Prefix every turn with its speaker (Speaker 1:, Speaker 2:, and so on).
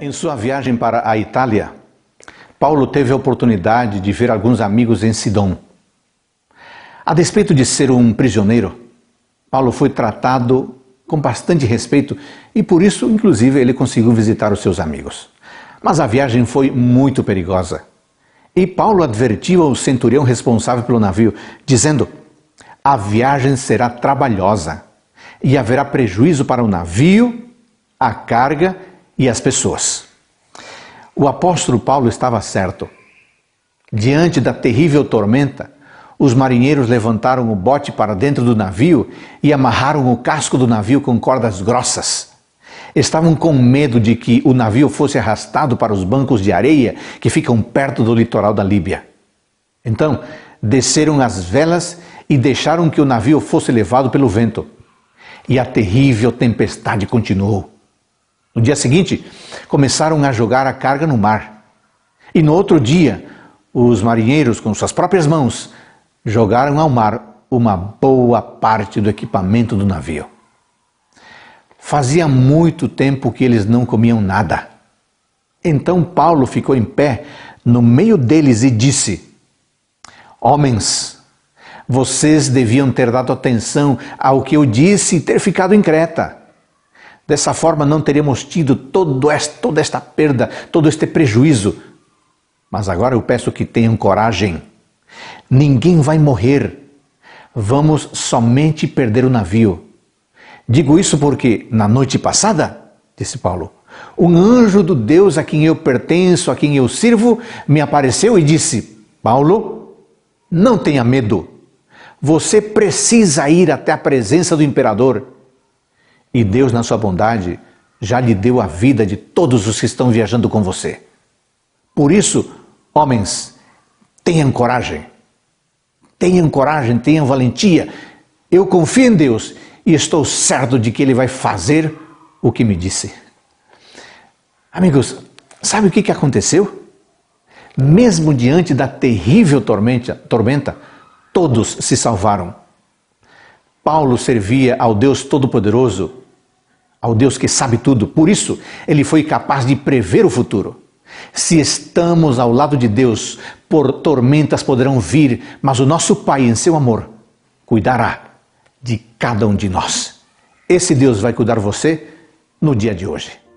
Speaker 1: Em sua viagem para a Itália, Paulo teve a oportunidade de ver alguns amigos em Sidon. A despeito de ser um prisioneiro, Paulo foi tratado com bastante respeito e por isso, inclusive, ele conseguiu visitar os seus amigos. Mas a viagem foi muito perigosa. E Paulo advertiu ao centurião responsável pelo navio, dizendo: A viagem será trabalhosa e haverá prejuízo para o navio, a carga e as pessoas. O apóstolo Paulo estava certo. Diante da terrível tormenta, os marinheiros levantaram o bote para dentro do navio e amarraram o casco do navio com cordas grossas. Estavam com medo de que o navio fosse arrastado para os bancos de areia que ficam perto do litoral da Líbia. Então, desceram as velas e deixaram que o navio fosse levado pelo vento. E a terrível tempestade continuou. No dia seguinte, começaram a jogar a carga no mar. E no outro dia, os marinheiros, com suas próprias mãos, jogaram ao mar uma boa parte do equipamento do navio. Fazia muito tempo que eles não comiam nada. Então Paulo ficou em pé no meio deles e disse: Homens, vocês deviam ter dado atenção ao que eu disse e ter ficado em Creta. Dessa forma, não teríamos tido todo este, toda esta perda, todo este prejuízo. Mas agora eu peço que tenham coragem. Ninguém vai morrer. Vamos somente perder o navio. Digo isso porque, na noite passada, disse Paulo, um anjo do Deus a quem eu pertenço, a quem eu sirvo, me apareceu e disse: Paulo, não tenha medo. Você precisa ir até a presença do imperador e Deus, na sua bondade, já lhe deu a vida de todos os que estão viajando com você. Por isso, homens, tenham coragem. Tenham coragem, tenham valentia. Eu confio em Deus e estou certo de que Ele vai fazer o que me disse. Amigos, sabe o que aconteceu? Mesmo diante da terrível tormenta, tormenta todos se salvaram Paulo servia ao Deus Todo-Poderoso, ao Deus que sabe tudo. Por isso, ele foi capaz de prever o futuro. Se estamos ao lado de Deus, por tormentas poderão vir, mas o nosso Pai, em seu amor, cuidará de cada um de nós. Esse Deus vai cuidar você no dia de hoje.